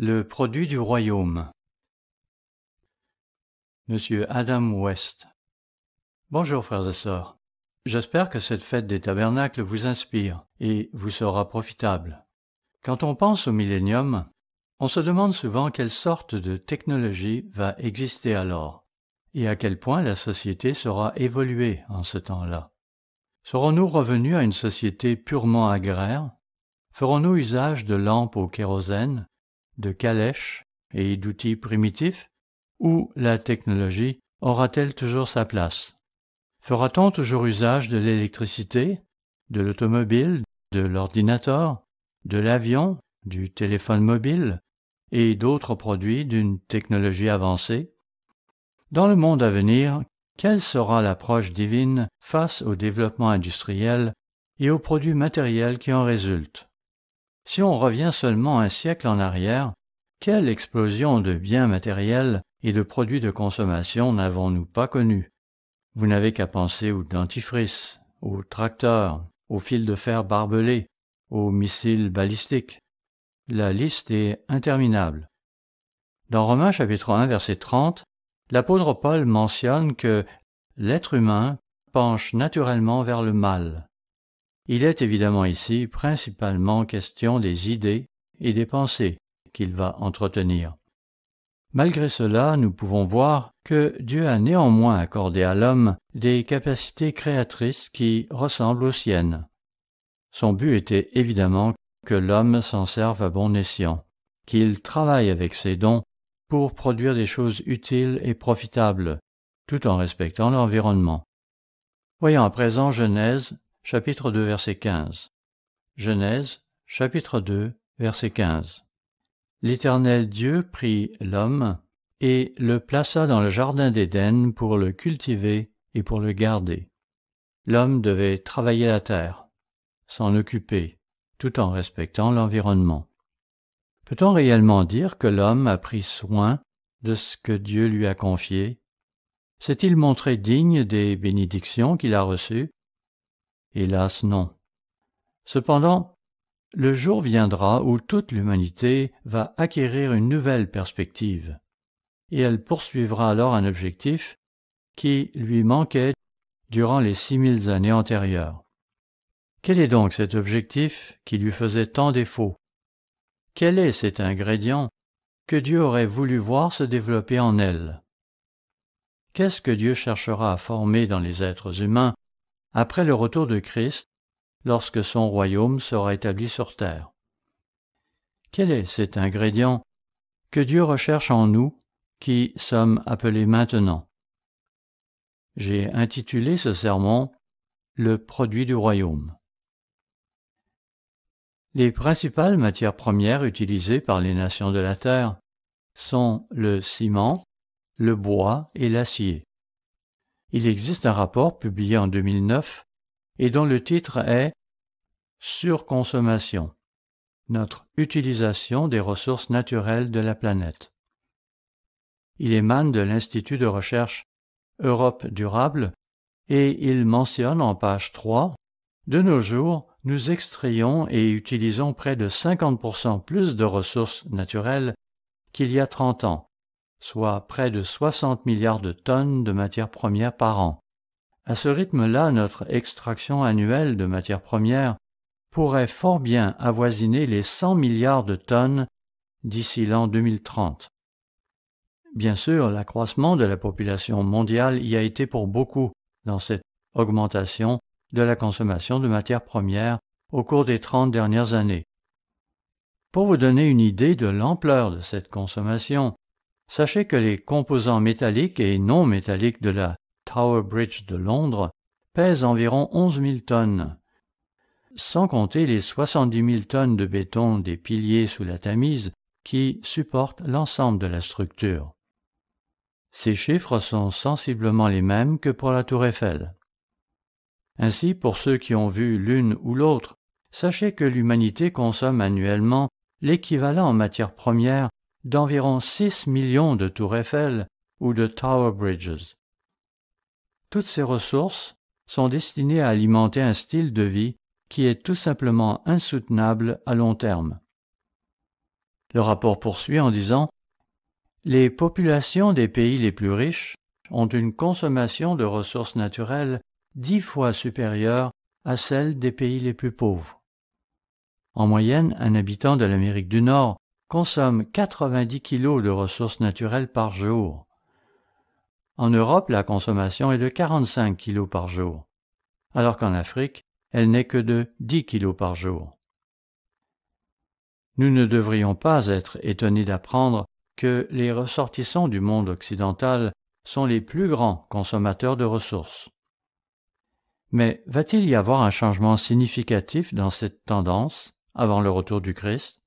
Le produit du royaume. Monsieur Adam West. Bonjour frères et sœurs. J'espère que cette fête des tabernacles vous inspire et vous sera profitable. Quand on pense au millénium, on se demande souvent quelle sorte de technologie va exister alors et à quel point la société sera évoluée en ce temps-là. Serons-nous revenus à une société purement agraire Ferons-nous usage de lampes au kérosène de calèches et d'outils primitifs, où la technologie aura-t-elle toujours sa place Fera-t-on toujours usage de l'électricité, de l'automobile, de l'ordinateur, de l'avion, du téléphone mobile et d'autres produits d'une technologie avancée Dans le monde à venir, quelle sera l'approche divine face au développement industriel et aux produits matériels qui en résultent Si on revient seulement un siècle en arrière, quelle explosion de biens matériels et de produits de consommation n'avons-nous pas connu Vous n'avez qu'à penser aux dentifrices, aux tracteurs, aux fils de fer barbelés, aux missiles balistiques. La liste est interminable. Dans Romains chapitre 1 verset 30, l'apôtre Paul mentionne que l'être humain penche naturellement vers le mal. Il est évidemment ici principalement question des idées et des pensées, qu'il va entretenir. Malgré cela, nous pouvons voir que Dieu a néanmoins accordé à l'homme des capacités créatrices qui ressemblent aux siennes. Son but était évidemment que l'homme s'en serve à bon escient, qu'il travaille avec ses dons pour produire des choses utiles et profitables, tout en respectant l'environnement. Voyons à présent Genèse, chapitre 2, verset 15. Genèse, chapitre 2, verset 15. L'Éternel Dieu prit l'homme et le plaça dans le jardin d'Éden pour le cultiver et pour le garder. L'homme devait travailler la terre, s'en occuper, tout en respectant l'environnement. Peut-on réellement dire que l'homme a pris soin de ce que Dieu lui a confié S'est-il montré digne des bénédictions qu'il a reçues Hélas non. Cependant, le jour viendra où toute l'humanité va acquérir une nouvelle perspective, et elle poursuivra alors un objectif qui lui manquait durant les six mille années antérieures. Quel est donc cet objectif qui lui faisait tant défaut Quel est cet ingrédient que Dieu aurait voulu voir se développer en elle Qu'est-ce que Dieu cherchera à former dans les êtres humains après le retour de Christ lorsque son royaume sera établi sur terre. Quel est cet ingrédient que Dieu recherche en nous qui sommes appelés maintenant J'ai intitulé ce sermon Le produit du royaume. Les principales matières premières utilisées par les nations de la terre sont le ciment, le bois et l'acier. Il existe un rapport publié en 2009 et dont le titre est Surconsommation notre utilisation des ressources naturelles de la planète. Il émane de l'Institut de recherche Europe durable et il mentionne en page 3 De nos jours, nous extrayons et utilisons près de 50% plus de ressources naturelles qu'il y a 30 ans, soit près de 60 milliards de tonnes de matières premières par an. À ce rythme-là, notre extraction annuelle de matières premières pourrait fort bien avoisiner les 100 milliards de tonnes d'ici l'an 2030. Bien sûr, l'accroissement de la population mondiale y a été pour beaucoup dans cette augmentation de la consommation de matières premières au cours des 30 dernières années. Pour vous donner une idée de l'ampleur de cette consommation, sachez que les composants métalliques et non métalliques de la Tower Bridge de Londres pèse environ 11 000 tonnes, sans compter les 70 000 tonnes de béton des piliers sous la Tamise qui supportent l'ensemble de la structure. Ces chiffres sont sensiblement les mêmes que pour la tour Eiffel. Ainsi, pour ceux qui ont vu l'une ou l'autre, sachez que l'humanité consomme annuellement l'équivalent en matière première d'environ 6 millions de tours Eiffel ou de Tower Bridges. Toutes ces ressources sont destinées à alimenter un style de vie qui est tout simplement insoutenable à long terme. Le rapport poursuit en disant Les populations des pays les plus riches ont une consommation de ressources naturelles dix fois supérieure à celle des pays les plus pauvres. En moyenne, un habitant de l'Amérique du Nord consomme 90 kilos de ressources naturelles par jour, en Europe, la consommation est de 45 kg par jour, alors qu'en Afrique, elle n'est que de 10 kg par jour. Nous ne devrions pas être étonnés d'apprendre que les ressortissants du monde occidental sont les plus grands consommateurs de ressources. Mais va-t-il y avoir un changement significatif dans cette tendance avant le retour du Christ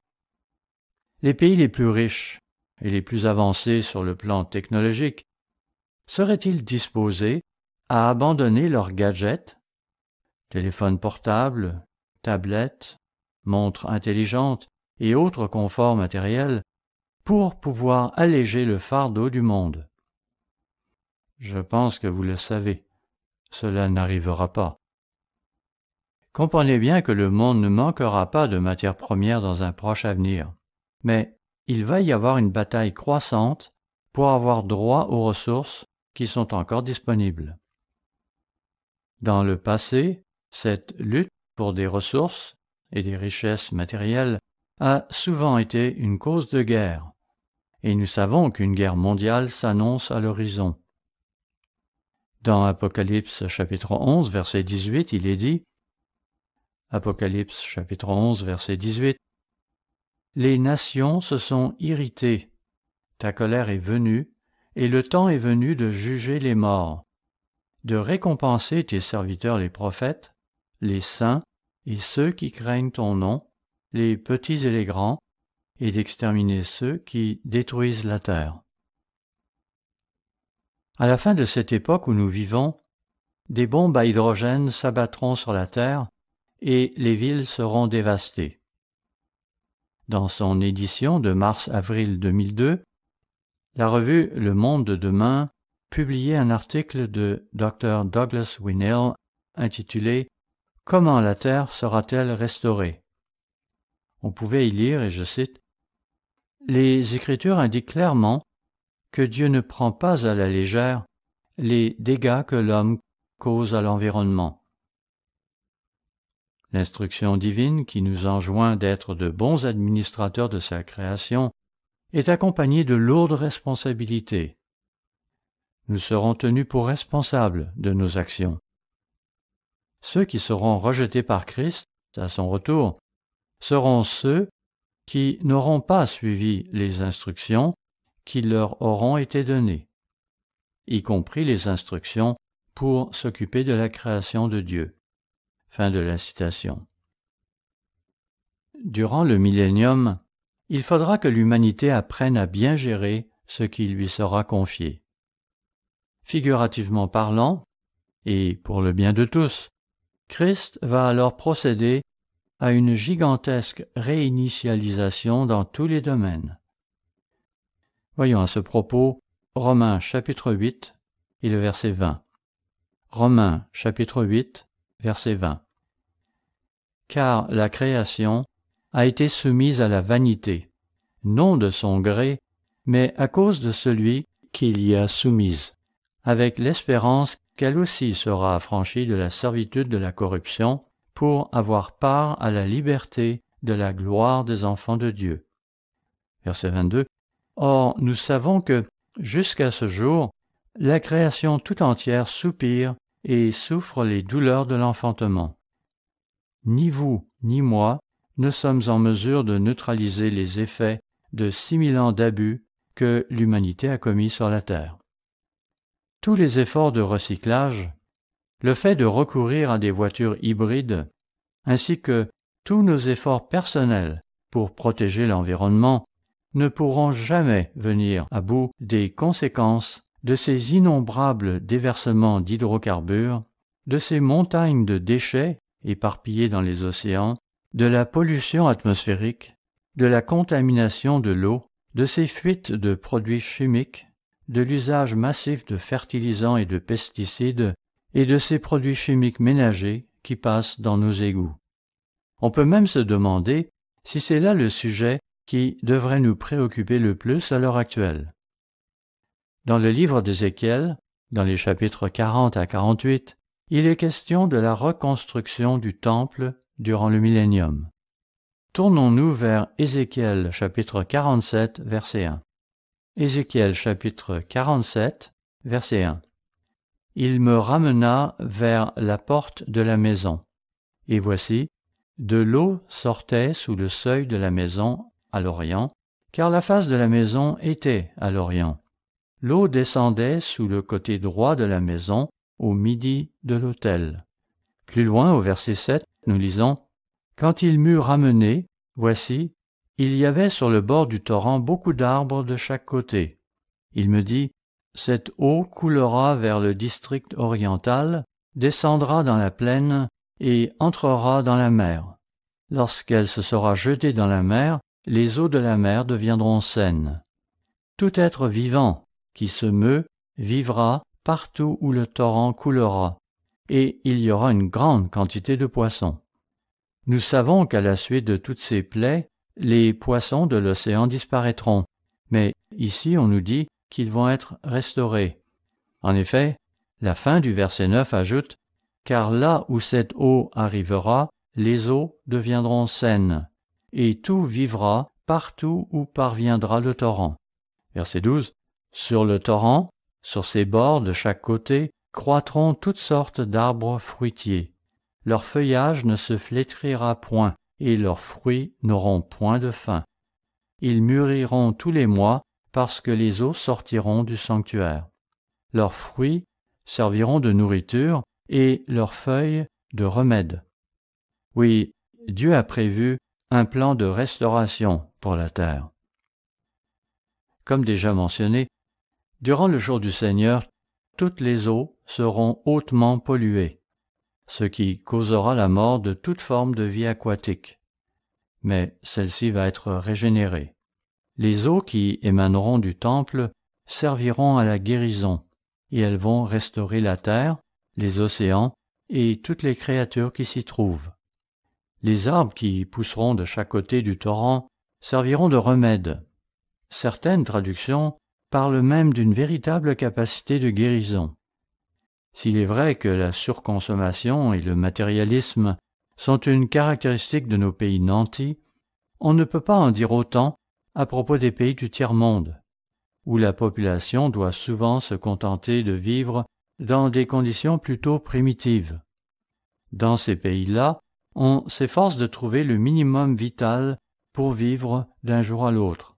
Les pays les plus riches et les plus avancés sur le plan technologique seraient-ils disposés à abandonner leurs gadgets téléphones portables, tablettes, montres intelligentes et autres conforts matériels pour pouvoir alléger le fardeau du monde. Je pense que vous le savez, cela n'arrivera pas. Comprenez bien que le monde ne manquera pas de matières premières dans un proche avenir, mais il va y avoir une bataille croissante pour avoir droit aux ressources qui sont encore disponibles. Dans le passé, cette lutte pour des ressources et des richesses matérielles a souvent été une cause de guerre, et nous savons qu'une guerre mondiale s'annonce à l'horizon. Dans Apocalypse chapitre 11 verset 18, il est dit Apocalypse chapitre 11 verset 18 Les nations se sont irritées, ta colère est venue, et le temps est venu de juger les morts, de récompenser tes serviteurs les prophètes, les saints et ceux qui craignent ton nom, les petits et les grands, et d'exterminer ceux qui détruisent la terre. À la fin de cette époque où nous vivons, des bombes à hydrogène s'abattront sur la terre et les villes seront dévastées. Dans son édition de mars-avril 2002, la revue Le Monde de demain publiait un article de Dr. Douglas Winnell intitulé Comment la Terre sera-t-elle restaurée On pouvait y lire, et je cite, Les Écritures indiquent clairement que Dieu ne prend pas à la légère les dégâts que l'homme cause à l'environnement. L'instruction divine qui nous enjoint d'être de bons administrateurs de sa création est accompagné de lourdes responsabilités. Nous serons tenus pour responsables de nos actions. Ceux qui seront rejetés par Christ à son retour seront ceux qui n'auront pas suivi les instructions qui leur auront été données, y compris les instructions pour s'occuper de la création de Dieu. Fin de la citation. Durant le millénium, il faudra que l'humanité apprenne à bien gérer ce qui lui sera confié. Figurativement parlant, et pour le bien de tous, Christ va alors procéder à une gigantesque réinitialisation dans tous les domaines. Voyons à ce propos Romains chapitre 8 et le verset 20. Romains chapitre 8, verset 20. Car la création a été soumise à la vanité, non de son gré, mais à cause de celui qui l'y a soumise, avec l'espérance qu'elle aussi sera affranchie de la servitude de la corruption pour avoir part à la liberté de la gloire des enfants de Dieu. Verset 22. Or, nous savons que, jusqu'à ce jour, la création tout entière soupire et souffre les douleurs de l'enfantement. Ni vous, ni moi, nous sommes en mesure de neutraliser les effets de mille ans d'abus que l'humanité a commis sur la Terre. Tous les efforts de recyclage, le fait de recourir à des voitures hybrides, ainsi que tous nos efforts personnels pour protéger l'environnement ne pourront jamais venir à bout des conséquences de ces innombrables déversements d'hydrocarbures, de ces montagnes de déchets éparpillés dans les océans de la pollution atmosphérique, de la contamination de l'eau, de ces fuites de produits chimiques, de l'usage massif de fertilisants et de pesticides, et de ces produits chimiques ménagers qui passent dans nos égouts. On peut même se demander si c'est là le sujet qui devrait nous préoccuper le plus à l'heure actuelle. Dans le livre d'Ézéchiel, dans les chapitres 40 à 48, il est question de la reconstruction du temple durant le millénium. Tournons-nous vers Ézéchiel chapitre 47 verset 1. Ézéchiel chapitre 47 verset 1. Il me ramena vers la porte de la maison, et voici, de l'eau sortait sous le seuil de la maison à l'orient, car la face de la maison était à l'orient. L'eau descendait sous le côté droit de la maison au midi de l'autel. Plus loin, au verset 7, nous lisons Quand il m'eut ramené, voici, il y avait sur le bord du torrent beaucoup d'arbres de chaque côté. Il me dit Cette eau coulera vers le district oriental, descendra dans la plaine et entrera dans la mer. Lorsqu'elle se sera jetée dans la mer, les eaux de la mer deviendront saines. Tout être vivant qui se meut vivra partout où le torrent coulera, et il y aura une grande quantité de poissons. Nous savons qu'à la suite de toutes ces plaies, les poissons de l'océan disparaîtront, mais ici on nous dit qu'ils vont être restaurés. En effet, la fin du verset 9 ajoute Car là où cette eau arrivera, les eaux deviendront saines, et tout vivra partout où parviendra le torrent. Verset 12 Sur le torrent, sur ses bords de chaque côté croîtront toutes sortes d'arbres fruitiers. Leur feuillage ne se flétrira point, et leurs fruits n'auront point de faim. Ils mûriront tous les mois, parce que les eaux sortiront du sanctuaire. Leurs fruits serviront de nourriture, et leurs feuilles de remède. Oui, Dieu a prévu un plan de restauration pour la terre. Comme déjà mentionné, Durant le jour du Seigneur, toutes les eaux seront hautement polluées, ce qui causera la mort de toute forme de vie aquatique. Mais celle-ci va être régénérée. Les eaux qui émaneront du temple serviront à la guérison, et elles vont restaurer la terre, les océans et toutes les créatures qui s'y trouvent. Les arbres qui pousseront de chaque côté du torrent serviront de remède. Certaines traductions parle même d'une véritable capacité de guérison. S'il est vrai que la surconsommation et le matérialisme sont une caractéristique de nos pays nantis, on ne peut pas en dire autant à propos des pays du tiers-monde, où la population doit souvent se contenter de vivre dans des conditions plutôt primitives. Dans ces pays-là, on s'efforce de trouver le minimum vital pour vivre d'un jour à l'autre.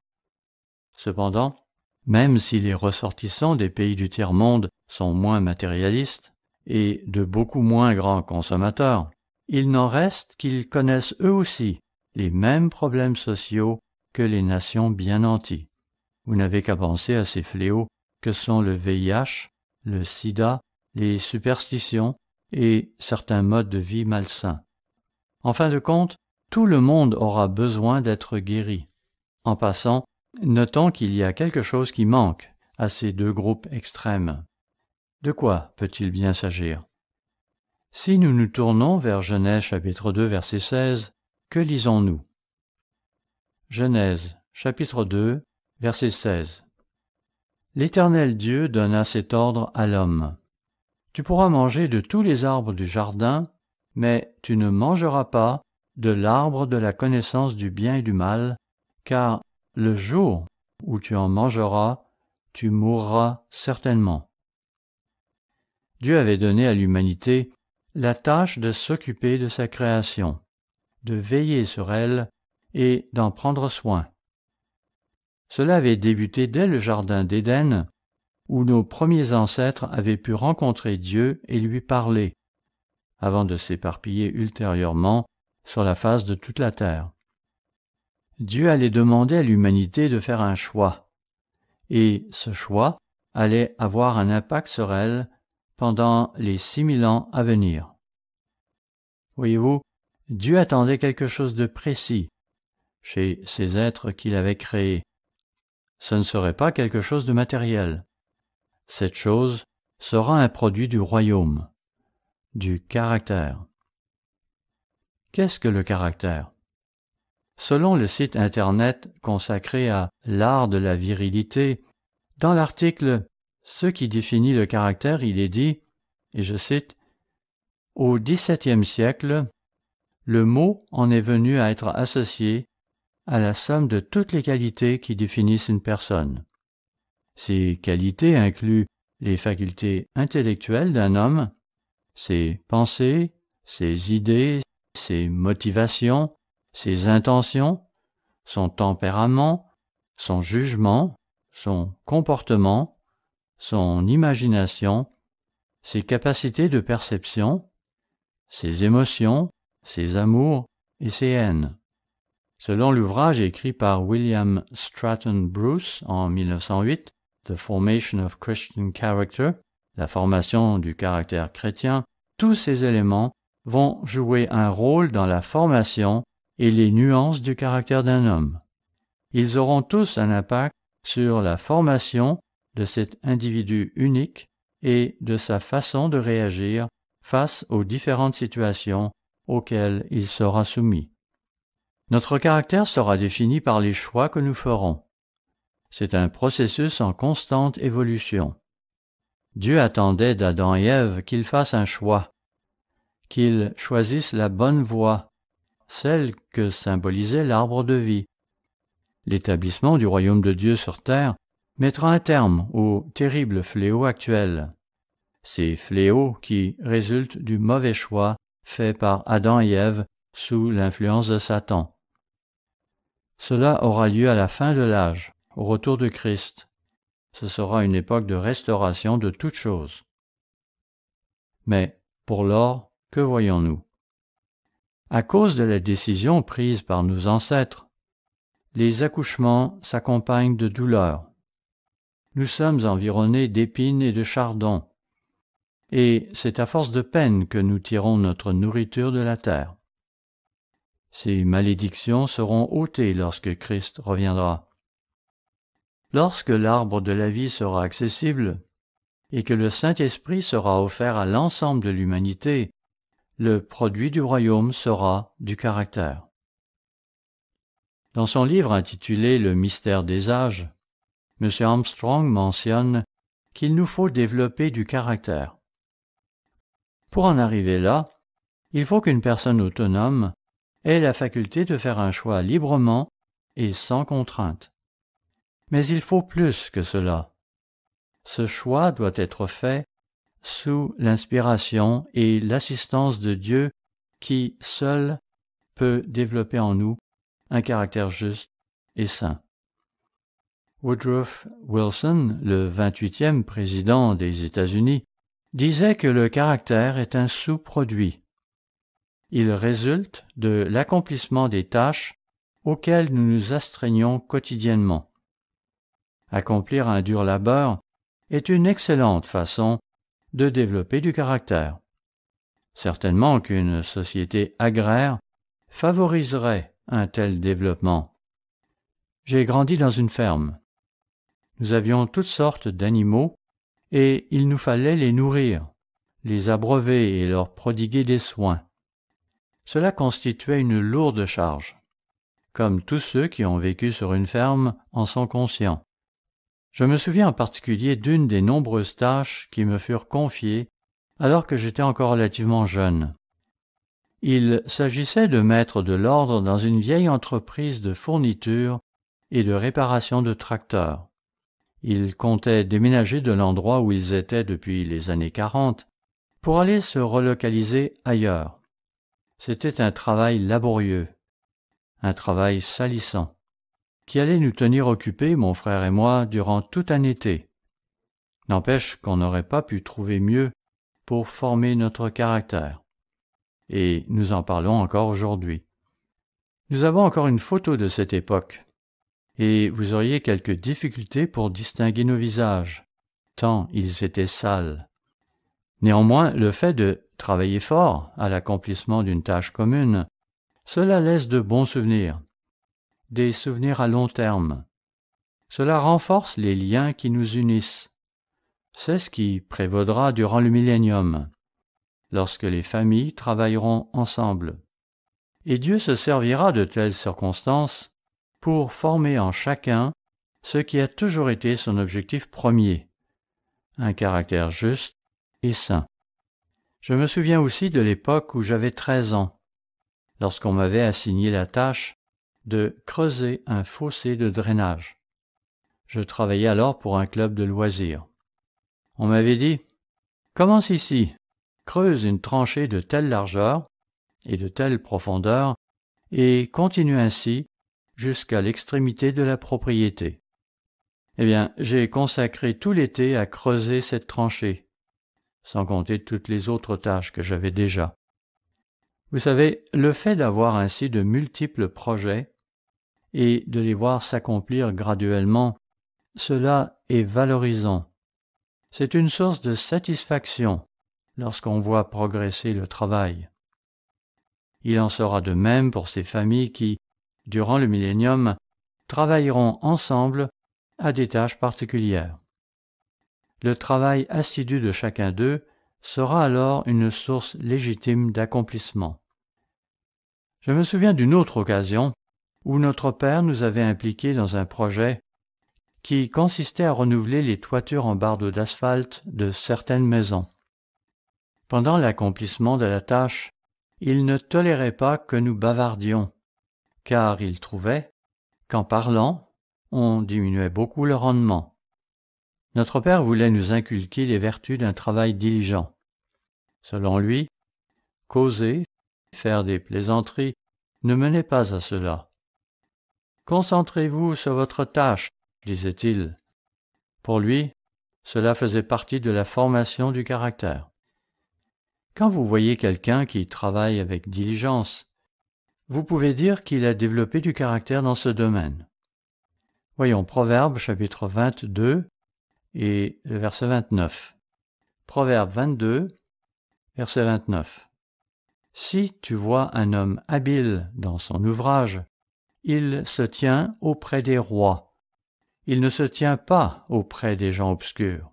Cependant, même si les ressortissants des pays du tiers-monde sont moins matérialistes et de beaucoup moins grands consommateurs, il n'en reste qu'ils connaissent eux aussi les mêmes problèmes sociaux que les nations bien nanties. Vous n'avez qu'à penser à ces fléaux que sont le VIH, le sida, les superstitions et certains modes de vie malsains. En fin de compte, tout le monde aura besoin d'être guéri. En passant, Notons qu'il y a quelque chose qui manque à ces deux groupes extrêmes. De quoi peut-il bien s'agir Si nous nous tournons vers Genèse chapitre 2 verset 16, que lisons-nous Genèse chapitre 2 verset 16 L'Éternel Dieu donna cet ordre à l'homme. Tu pourras manger de tous les arbres du jardin, mais tu ne mangeras pas de l'arbre de la connaissance du bien et du mal, car le jour où tu en mangeras, tu mourras certainement. Dieu avait donné à l'humanité la tâche de s'occuper de sa création, de veiller sur elle et d'en prendre soin. Cela avait débuté dès le Jardin d'Éden, où nos premiers ancêtres avaient pu rencontrer Dieu et lui parler, avant de s'éparpiller ultérieurement sur la face de toute la terre. Dieu allait demander à l'humanité de faire un choix, et ce choix allait avoir un impact sur elle pendant les six mille ans à venir. Voyez-vous, Dieu attendait quelque chose de précis chez ces êtres qu'il avait créés. Ce ne serait pas quelque chose de matériel. Cette chose sera un produit du royaume, du caractère. Qu'est-ce que le caractère Selon le site Internet consacré à l'art de la virilité, dans l'article Ce qui définit le caractère, il est dit, et je cite, Au XVIIe siècle, le mot en est venu à être associé à la somme de toutes les qualités qui définissent une personne. Ces qualités incluent les facultés intellectuelles d'un homme, ses pensées, ses idées, ses motivations, ses intentions, son tempérament, son jugement, son comportement, son imagination, ses capacités de perception, ses émotions, ses amours et ses haines. Selon l'ouvrage écrit par William Stratton Bruce en 1908, The Formation of Christian Character, la formation du caractère chrétien, tous ces éléments vont jouer un rôle dans la formation et les nuances du caractère d'un homme. Ils auront tous un impact sur la formation de cet individu unique et de sa façon de réagir face aux différentes situations auxquelles il sera soumis. Notre caractère sera défini par les choix que nous ferons. C'est un processus en constante évolution. Dieu attendait d'Adam et Ève qu'ils fassent un choix, qu'ils choisissent la bonne voie celle que symbolisait l'arbre de vie. L'établissement du royaume de Dieu sur terre mettra un terme aux terribles fléaux actuels. Ces fléaux qui résultent du mauvais choix fait par Adam et Ève sous l'influence de Satan. Cela aura lieu à la fin de l'âge, au retour de Christ. Ce sera une époque de restauration de toutes choses. Mais, pour l'or, que voyons-nous à cause de la décision prise par nos ancêtres. Les accouchements s'accompagnent de douleurs. Nous sommes environnés d'épines et de chardons, et c'est à force de peine que nous tirons notre nourriture de la terre. Ces malédictions seront ôtées lorsque Christ reviendra. Lorsque l'arbre de la vie sera accessible et que le Saint-Esprit sera offert à l'ensemble de l'humanité, le produit du royaume sera du caractère. Dans son livre intitulé Le mystère des âges, M. Armstrong mentionne qu'il nous faut développer du caractère. Pour en arriver là, il faut qu'une personne autonome ait la faculté de faire un choix librement et sans contrainte. Mais il faut plus que cela. Ce choix doit être fait sous l'inspiration et l'assistance de Dieu qui seul peut développer en nous un caractère juste et saint. Woodruff Wilson, le 28e président des États-Unis, disait que le caractère est un sous-produit. Il résulte de l'accomplissement des tâches auxquelles nous nous astreignons quotidiennement. Accomplir un dur labeur est une excellente façon de développer du caractère. Certainement qu'une société agraire favoriserait un tel développement. J'ai grandi dans une ferme. Nous avions toutes sortes d'animaux et il nous fallait les nourrir, les abreuver et leur prodiguer des soins. Cela constituait une lourde charge, comme tous ceux qui ont vécu sur une ferme en sont conscients. Je me souviens en particulier d'une des nombreuses tâches qui me furent confiées alors que j'étais encore relativement jeune. Il s'agissait de mettre de l'ordre dans une vieille entreprise de fourniture et de réparation de tracteurs. Ils comptaient déménager de l'endroit où ils étaient depuis les années quarante pour aller se relocaliser ailleurs. C'était un travail laborieux, un travail salissant qui allait nous tenir occupés, mon frère et moi, durant tout un été. N'empêche qu'on n'aurait pas pu trouver mieux pour former notre caractère. Et nous en parlons encore aujourd'hui. Nous avons encore une photo de cette époque, et vous auriez quelques difficultés pour distinguer nos visages, tant ils étaient sales. Néanmoins, le fait de travailler fort à l'accomplissement d'une tâche commune, cela laisse de bons souvenirs, des souvenirs à long terme. Cela renforce les liens qui nous unissent. C'est ce qui prévaudra durant le millénium, lorsque les familles travailleront ensemble. Et Dieu se servira de telles circonstances pour former en chacun ce qui a toujours été son objectif premier, un caractère juste et sain. Je me souviens aussi de l'époque où j'avais treize ans, lorsqu'on m'avait assigné la tâche de creuser un fossé de drainage. Je travaillais alors pour un club de loisirs. On m'avait dit Commence ici, creuse une tranchée de telle largeur et de telle profondeur, et continue ainsi jusqu'à l'extrémité de la propriété. Eh bien, j'ai consacré tout l'été à creuser cette tranchée, sans compter toutes les autres tâches que j'avais déjà. Vous savez, le fait d'avoir ainsi de multiples projets et de les voir s'accomplir graduellement, cela est valorisant. C'est une source de satisfaction lorsqu'on voit progresser le travail. Il en sera de même pour ces familles qui, durant le millénium, travailleront ensemble à des tâches particulières. Le travail assidu de chacun d'eux sera alors une source légitime d'accomplissement. Je me souviens d'une autre occasion où notre père nous avait impliqués dans un projet qui consistait à renouveler les toitures en bardeaux d'asphalte de certaines maisons. Pendant l'accomplissement de la tâche, il ne tolérait pas que nous bavardions, car il trouvait qu'en parlant, on diminuait beaucoup le rendement. Notre père voulait nous inculquer les vertus d'un travail diligent. Selon lui, causer, faire des plaisanteries, ne menait pas à cela. Concentrez-vous sur votre tâche, disait-il. Pour lui, cela faisait partie de la formation du caractère. Quand vous voyez quelqu'un qui travaille avec diligence, vous pouvez dire qu'il a développé du caractère dans ce domaine. Voyons Proverbe chapitre 22 et le verset 29. Proverbe 22, verset 29. Si tu vois un homme habile dans son ouvrage il se tient auprès des rois. Il ne se tient pas auprès des gens obscurs.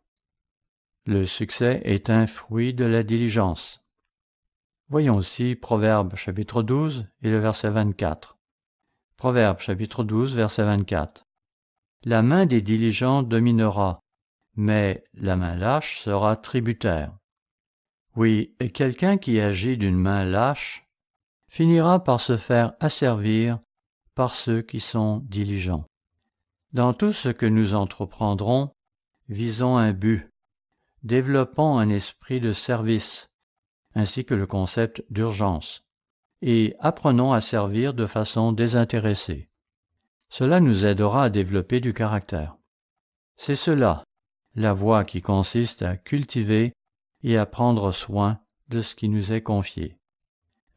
Le succès est un fruit de la diligence. Voyons aussi Proverbe chapitre 12 et le verset 24. Proverbe chapitre 12 verset 24. La main des diligents dominera, mais la main lâche sera tributaire. Oui, quelqu'un qui agit d'une main lâche finira par se faire asservir par ceux qui sont diligents. Dans tout ce que nous entreprendrons, visons un but, développons un esprit de service, ainsi que le concept d'urgence, et apprenons à servir de façon désintéressée. Cela nous aidera à développer du caractère. C'est cela, la voie qui consiste à cultiver et à prendre soin de ce qui nous est confié.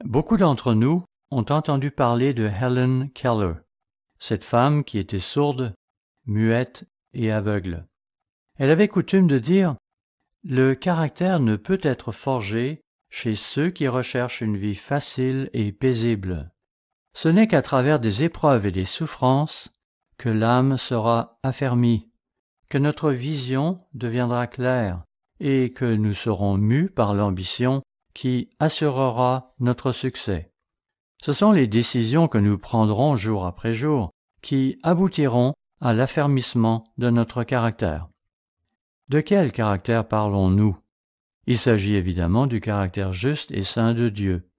Beaucoup d'entre nous ont entendu parler de Helen Keller, cette femme qui était sourde, muette et aveugle. Elle avait coutume de dire Le caractère ne peut être forgé chez ceux qui recherchent une vie facile et paisible. Ce n'est qu'à travers des épreuves et des souffrances que l'âme sera affermie, que notre vision deviendra claire, et que nous serons mus par l'ambition qui assurera notre succès. Ce sont les décisions que nous prendrons jour après jour qui aboutiront à l'affermissement de notre caractère. De quel caractère parlons-nous Il s'agit évidemment du caractère juste et saint de Dieu.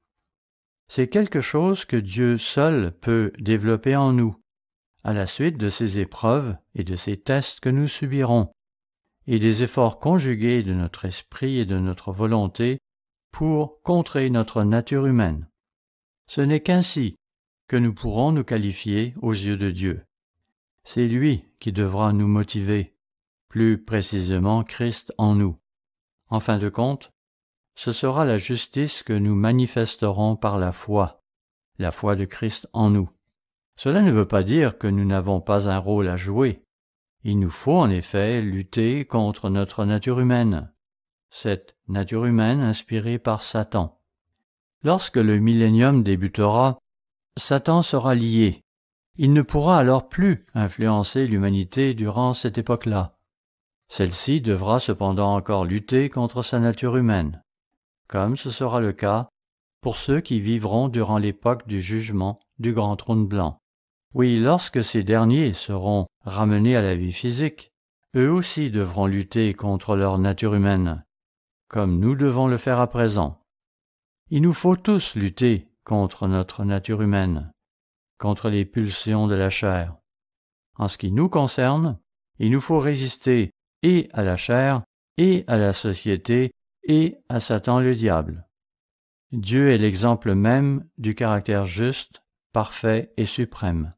C'est quelque chose que Dieu seul peut développer en nous, à la suite de ces épreuves et de ces tests que nous subirons, et des efforts conjugués de notre esprit et de notre volonté pour contrer notre nature humaine. Ce n'est qu'ainsi que nous pourrons nous qualifier aux yeux de Dieu. C'est lui qui devra nous motiver, plus précisément Christ en nous. En fin de compte, ce sera la justice que nous manifesterons par la foi, la foi de Christ en nous. Cela ne veut pas dire que nous n'avons pas un rôle à jouer. Il nous faut en effet lutter contre notre nature humaine, cette nature humaine inspirée par Satan. Lorsque le millénium débutera, Satan sera lié. Il ne pourra alors plus influencer l'humanité durant cette époque-là. Celle-ci devra cependant encore lutter contre sa nature humaine, comme ce sera le cas pour ceux qui vivront durant l'époque du jugement du grand trône blanc. Oui, lorsque ces derniers seront ramenés à la vie physique, eux aussi devront lutter contre leur nature humaine, comme nous devons le faire à présent. Il nous faut tous lutter contre notre nature humaine, contre les pulsions de la chair. En ce qui nous concerne, il nous faut résister et à la chair, et à la société, et à Satan le diable. Dieu est l'exemple même du caractère juste, parfait et suprême.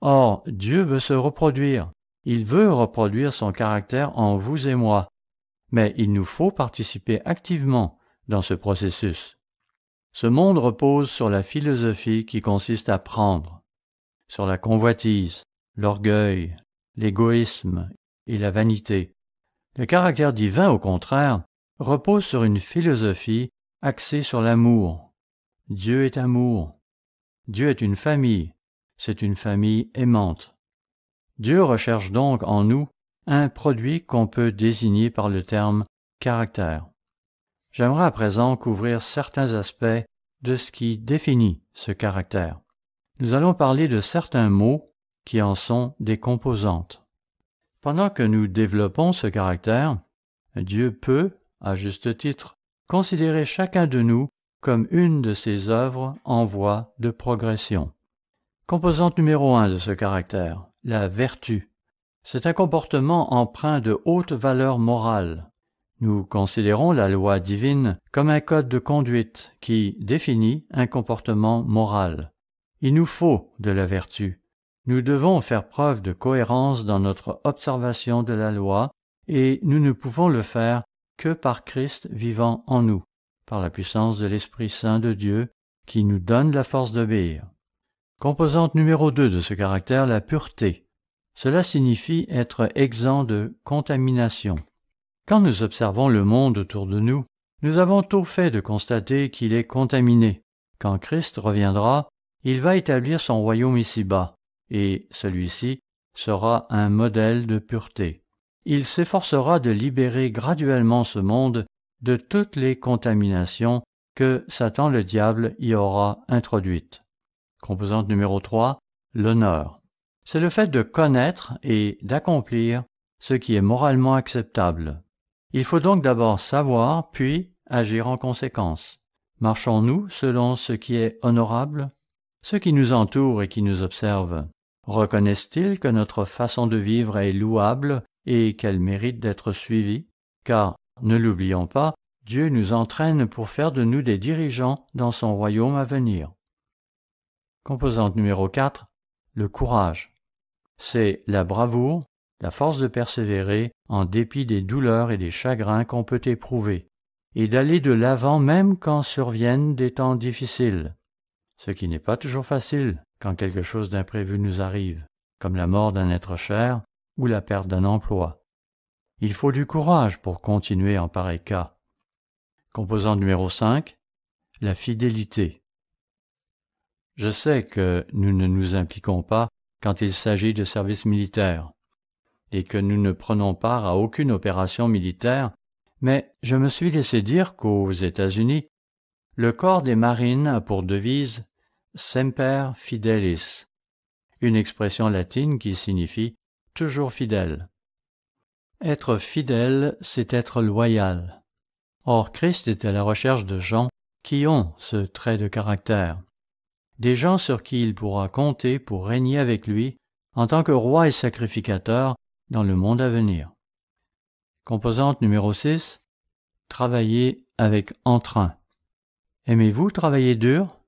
Or, Dieu veut se reproduire, il veut reproduire son caractère en vous et moi, mais il nous faut participer activement dans ce processus. Ce monde repose sur la philosophie qui consiste à prendre, sur la convoitise, l'orgueil, l'égoïsme et la vanité. Le caractère divin, au contraire, repose sur une philosophie axée sur l'amour. Dieu est amour. Dieu est une famille. C'est une famille aimante. Dieu recherche donc en nous un produit qu'on peut désigner par le terme caractère. J'aimerais à présent couvrir certains aspects de ce qui définit ce caractère. Nous allons parler de certains mots qui en sont des composantes. Pendant que nous développons ce caractère, Dieu peut, à juste titre, considérer chacun de nous comme une de ses œuvres en voie de progression. Composante numéro un de ce caractère, la vertu. C'est un comportement empreint de haute valeur morale, nous considérons la loi divine comme un code de conduite qui définit un comportement moral. Il nous faut de la vertu. Nous devons faire preuve de cohérence dans notre observation de la loi, et nous ne pouvons le faire que par Christ vivant en nous, par la puissance de l'Esprit Saint de Dieu, qui nous donne la force d'obéir. Composante numéro 2 de ce caractère, la pureté. Cela signifie être exempt de contamination. Quand nous observons le monde autour de nous, nous avons tout fait de constater qu'il est contaminé. Quand Christ reviendra, il va établir son royaume ici-bas, et celui-ci sera un modèle de pureté. Il s'efforcera de libérer graduellement ce monde de toutes les contaminations que Satan le diable y aura introduites. Composante numéro 3, l'honneur. C'est le fait de connaître et d'accomplir ce qui est moralement acceptable. Il faut donc d'abord savoir, puis agir en conséquence. Marchons-nous selon ce qui est honorable Ceux qui nous entourent et qui nous observent, reconnaissent-ils que notre façon de vivre est louable et qu'elle mérite d'être suivie Car, ne l'oublions pas, Dieu nous entraîne pour faire de nous des dirigeants dans son royaume à venir. Composante numéro 4. Le courage. C'est la bravoure, la force de persévérer en dépit des douleurs et des chagrins qu'on peut éprouver, et d'aller de l'avant même quand surviennent des temps difficiles, ce qui n'est pas toujours facile quand quelque chose d'imprévu nous arrive, comme la mort d'un être cher ou la perte d'un emploi. Il faut du courage pour continuer en pareil cas. Composant numéro 5. La fidélité. Je sais que nous ne nous impliquons pas quand il s'agit de services militaires, et que nous ne prenons part à aucune opération militaire, mais je me suis laissé dire qu'aux États-Unis, le corps des marines a pour devise Semper Fidelis, une expression latine qui signifie toujours fidèle. Être fidèle, c'est être loyal. Or Christ est à la recherche de gens qui ont ce trait de caractère, des gens sur qui il pourra compter pour régner avec lui en tant que roi et sacrificateur dans le monde à venir. Composante numéro 6. Travailler avec entrain. Aimez-vous travailler dur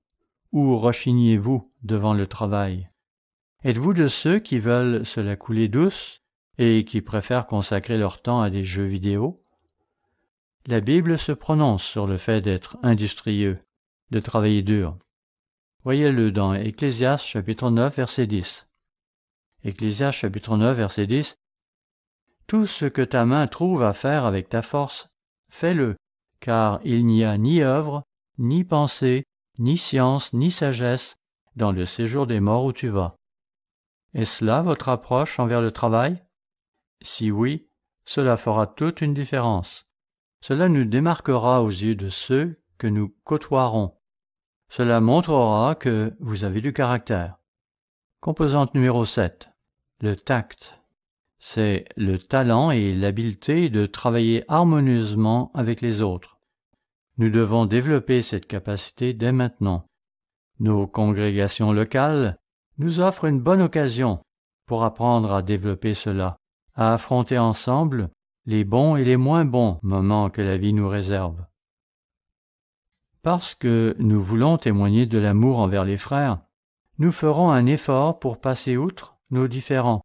ou rechignez-vous devant le travail Êtes-vous de ceux qui veulent se la couler douce et qui préfèrent consacrer leur temps à des jeux vidéo La Bible se prononce sur le fait d'être industrieux, de travailler dur. Voyez-le dans chapitre 9 verset 10. Ecclésias chapitre 9 verset 10 tout ce que ta main trouve à faire avec ta force, fais-le, car il n'y a ni œuvre, ni pensée, ni science, ni sagesse dans le séjour des morts où tu vas. Est-ce là votre approche envers le travail Si oui, cela fera toute une différence. Cela nous démarquera aux yeux de ceux que nous côtoierons. Cela montrera que vous avez du caractère. Composante numéro 7. Le tact c'est le talent et l'habileté de travailler harmonieusement avec les autres. Nous devons développer cette capacité dès maintenant. Nos congrégations locales nous offrent une bonne occasion pour apprendre à développer cela, à affronter ensemble les bons et les moins bons moments que la vie nous réserve. Parce que nous voulons témoigner de l'amour envers les frères, nous ferons un effort pour passer outre nos différends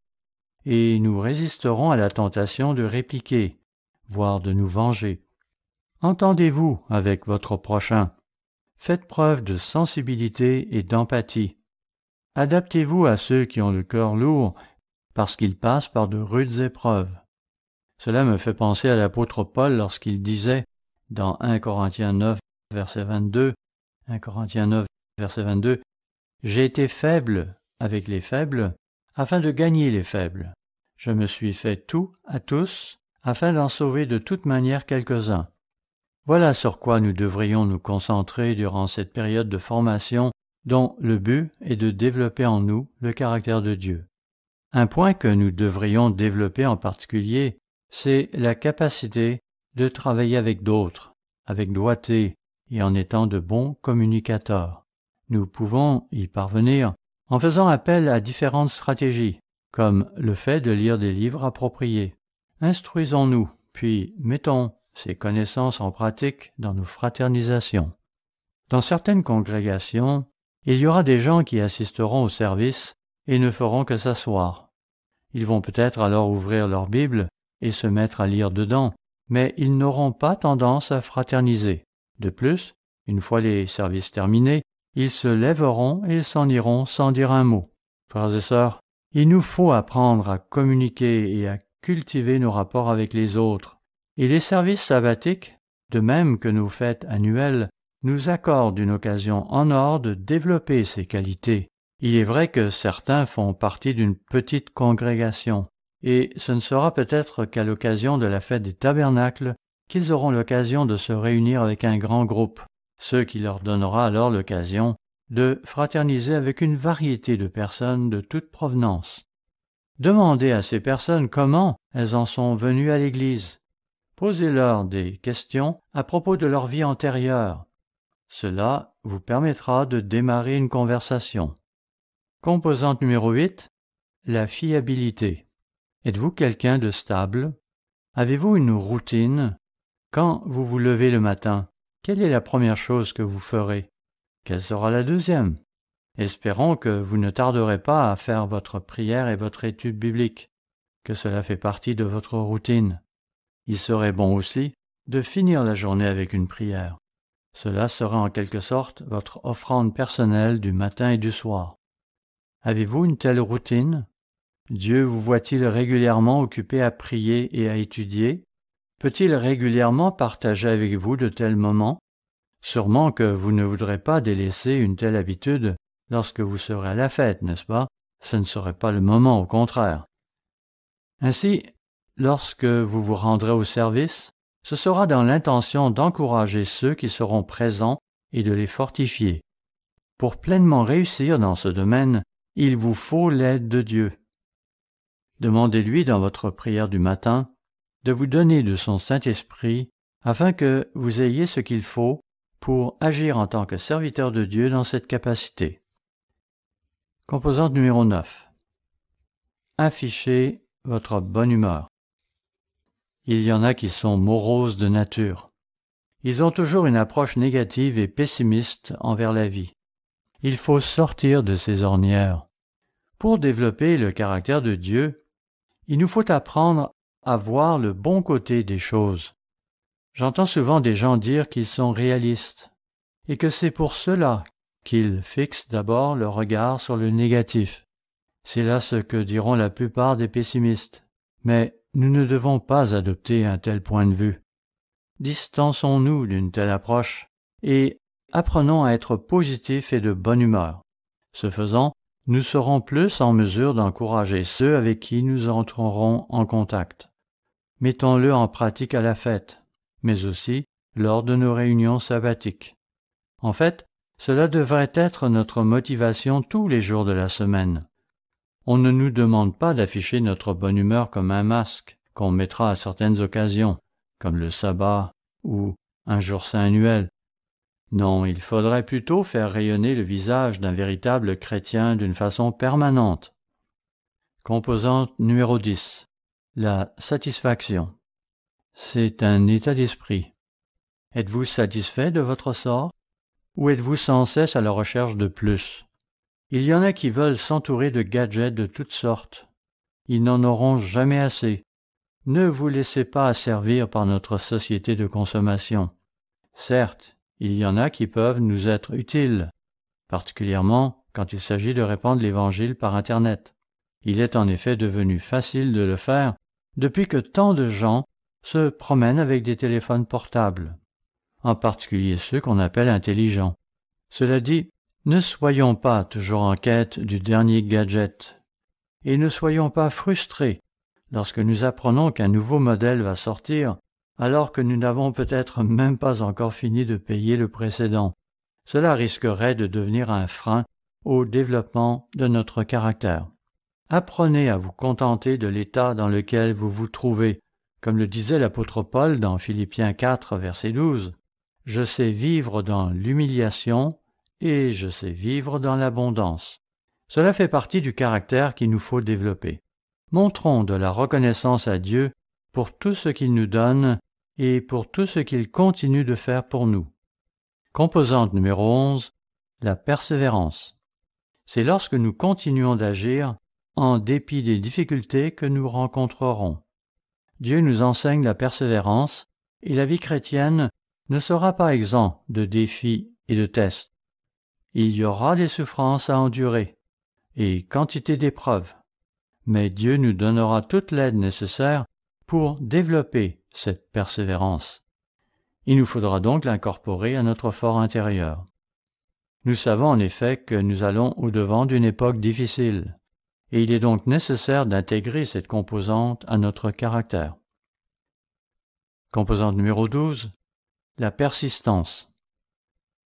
et nous résisterons à la tentation de répliquer, voire de nous venger. Entendez-vous avec votre prochain. Faites preuve de sensibilité et d'empathie. Adaptez-vous à ceux qui ont le cœur lourd parce qu'ils passent par de rudes épreuves. Cela me fait penser à l'apôtre Paul lorsqu'il disait dans 1 Corinthiens 9 verset 22 J'ai été faible avec les faibles afin de gagner les faibles. Je me suis fait tout à tous, afin d'en sauver de toute manière quelques-uns. Voilà sur quoi nous devrions nous concentrer durant cette période de formation dont le but est de développer en nous le caractère de Dieu. Un point que nous devrions développer en particulier, c'est la capacité de travailler avec d'autres, avec doigté et en étant de bons communicateurs. Nous pouvons y parvenir en faisant appel à différentes stratégies, comme le fait de lire des livres appropriés. Instruisons-nous, puis mettons ces connaissances en pratique dans nos fraternisations. Dans certaines congrégations, il y aura des gens qui assisteront au service et ne feront que s'asseoir. Ils vont peut-être alors ouvrir leur Bible et se mettre à lire dedans, mais ils n'auront pas tendance à fraterniser. De plus, une fois les services terminés, ils se lèveront et s'en iront sans dire un mot. Frères et sœurs, il nous faut apprendre à communiquer et à cultiver nos rapports avec les autres. Et les services sabbatiques, de même que nos fêtes annuelles, nous accordent une occasion en or de développer ces qualités. Il est vrai que certains font partie d'une petite congrégation, et ce ne sera peut-être qu'à l'occasion de la fête des tabernacles qu'ils auront l'occasion de se réunir avec un grand groupe ce qui leur donnera alors l'occasion de fraterniser avec une variété de personnes de toute provenance. Demandez à ces personnes comment elles en sont venues à l'Église. Posez-leur des questions à propos de leur vie antérieure. Cela vous permettra de démarrer une conversation. Composante numéro 8. La fiabilité. Êtes-vous quelqu'un de stable Avez-vous une routine Quand vous vous levez le matin, quelle est la première chose que vous ferez Quelle sera la deuxième Espérons que vous ne tarderez pas à faire votre prière et votre étude biblique, que cela fait partie de votre routine. Il serait bon aussi de finir la journée avec une prière. Cela sera en quelque sorte votre offrande personnelle du matin et du soir. Avez-vous une telle routine Dieu vous voit-il régulièrement occupé à prier et à étudier Peut-il régulièrement partager avec vous de tels moments Sûrement que vous ne voudrez pas délaisser une telle habitude lorsque vous serez à la fête, n'est-ce pas Ce ne serait pas le moment, au contraire. Ainsi, lorsque vous vous rendrez au service, ce sera dans l'intention d'encourager ceux qui seront présents et de les fortifier. Pour pleinement réussir dans ce domaine, il vous faut l'aide de Dieu. Demandez-lui dans votre prière du matin de vous donner de son Saint-Esprit, afin que vous ayez ce qu'il faut pour agir en tant que serviteur de Dieu dans cette capacité. Composante numéro 9. Affichez votre bonne humeur. Il y en a qui sont moroses de nature. Ils ont toujours une approche négative et pessimiste envers la vie. Il faut sortir de ces ornières. Pour développer le caractère de Dieu, il nous faut apprendre à voir le bon côté des choses. J'entends souvent des gens dire qu'ils sont réalistes, et que c'est pour cela qu'ils fixent d'abord leur regard sur le négatif. C'est là ce que diront la plupart des pessimistes. Mais nous ne devons pas adopter un tel point de vue. Distançons-nous d'une telle approche et apprenons à être positifs et de bonne humeur. Ce faisant, nous serons plus en mesure d'encourager ceux avec qui nous entrerons en contact mettons-le en pratique à la fête, mais aussi lors de nos réunions sabbatiques. En fait, cela devrait être notre motivation tous les jours de la semaine. On ne nous demande pas d'afficher notre bonne humeur comme un masque qu'on mettra à certaines occasions, comme le sabbat ou un jour saint annuel. Non, il faudrait plutôt faire rayonner le visage d'un véritable chrétien d'une façon permanente. Composante numéro 10. La satisfaction. C'est un état d'esprit. Êtes-vous satisfait de votre sort ou êtes-vous sans cesse à la recherche de plus Il y en a qui veulent s'entourer de gadgets de toutes sortes. Ils n'en auront jamais assez. Ne vous laissez pas asservir par notre société de consommation. Certes, il y en a qui peuvent nous être utiles, particulièrement quand il s'agit de répandre l'Évangile par Internet. Il est en effet devenu facile de le faire depuis que tant de gens se promènent avec des téléphones portables, en particulier ceux qu'on appelle intelligents. Cela dit, ne soyons pas toujours en quête du dernier gadget, et ne soyons pas frustrés lorsque nous apprenons qu'un nouveau modèle va sortir alors que nous n'avons peut-être même pas encore fini de payer le précédent. Cela risquerait de devenir un frein au développement de notre caractère. Apprenez à vous contenter de l'état dans lequel vous vous trouvez, comme le disait l'apôtre Paul dans Philippiens 4, verset 12. Je sais vivre dans l'humiliation et je sais vivre dans l'abondance. Cela fait partie du caractère qu'il nous faut développer. Montrons de la reconnaissance à Dieu pour tout ce qu'il nous donne et pour tout ce qu'il continue de faire pour nous. Composante numéro 11. La persévérance. C'est lorsque nous continuons d'agir en dépit des difficultés que nous rencontrerons. Dieu nous enseigne la persévérance, et la vie chrétienne ne sera pas exempte de défis et de tests. Il y aura des souffrances à endurer, et quantité d'épreuves. Mais Dieu nous donnera toute l'aide nécessaire pour développer cette persévérance. Il nous faudra donc l'incorporer à notre fort intérieur. Nous savons en effet que nous allons au-devant d'une époque difficile et il est donc nécessaire d'intégrer cette composante à notre caractère. Composante numéro 12, la persistance.